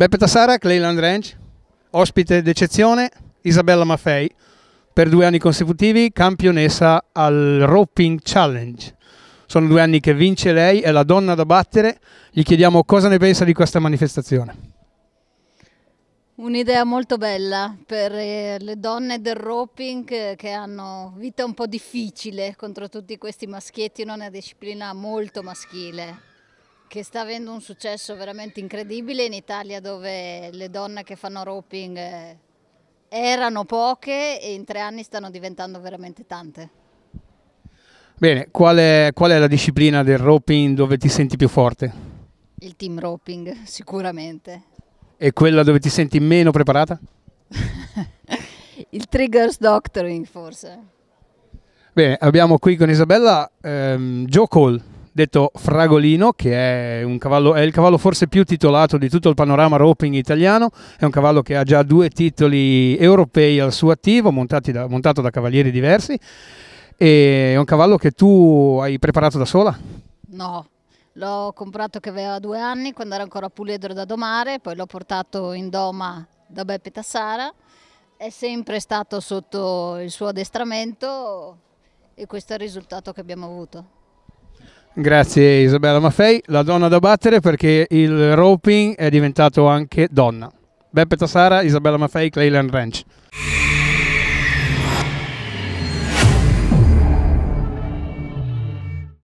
Beppe Tassara, Clayland Ranch, ospite d'eccezione, Isabella Maffei, per due anni consecutivi campionessa al Roping Challenge. Sono due anni che vince lei, è la donna da battere. Gli chiediamo cosa ne pensa di questa manifestazione. Un'idea molto bella per eh, le donne del roping che hanno vita un po' difficile contro tutti questi maschietti non è una disciplina molto maschile che sta avendo un successo veramente incredibile in Italia dove le donne che fanno roping eh, erano poche e in tre anni stanno diventando veramente tante. Bene, qual è, qual è la disciplina del roping dove ti senti più forte? Il team roping, sicuramente. E quella dove ti senti meno preparata? il triggers doctoring forse. Bene, abbiamo qui con Isabella ehm, Joe Cole detto Fragolino, che è, cavallo, è, il cavallo forse più titolato di tutto il panorama roping italiano, è un cavallo che ha già due titoli europei al suo attivo, da, montato da cavalieri diversi, e è un cavallo che tu hai preparato da sola? No. L'ho comprato che aveva due anni quando era ancora puledro da domare, poi l'ho portato in doma da Beppe Tassara, è sempre stato sotto il suo addestramento e questo è il risultato che abbiamo avuto. Grazie Isabella Maffei, la donna da battere perché il roping è diventato anche donna. Beppe Tassara, Isabella Maffei, Clayland Ranch.